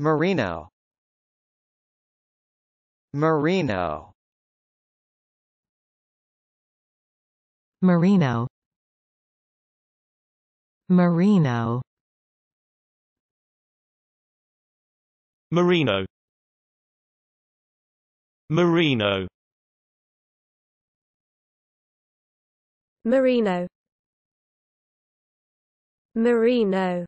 Merino Merino Merino Merino Merino Merino Merino Merino